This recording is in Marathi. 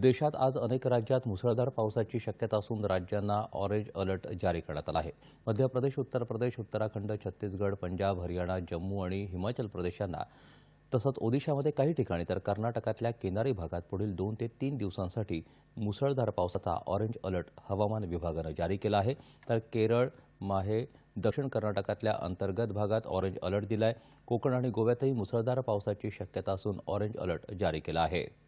देशात आज अनेक राज्यात मुसळधार पावसाची शक्यता असून राज्यांना ऑरेंज अलर्ट जारी करण्यात आला आहे मध्य प्रदेश उत्तर प्रदेश उत्तराखंड छत्तीसगड पंजाब हरियाणा जम्मू आणि हिमाचल प्रदेशांना तसंच ओदिशामध्ये काही ठिकाणी तर कर्नाटकातल्या किनारी भागात पुढील दोन ते तीन दिवसांसाठी मुसळधार पावसाचा ऑरेंज अलर्ट हवामान विभागानं जारी केला आहे तर केरळ माहे दक्षिण कर्नाटकातल्या अंतर्गत भागात ऑरेंज अलर्ट दिला आहे कोकण आणि गोव्यातही मुसळधार पावसाची शक्यता असून ऑरेंज अलर्ट जारी केला आहे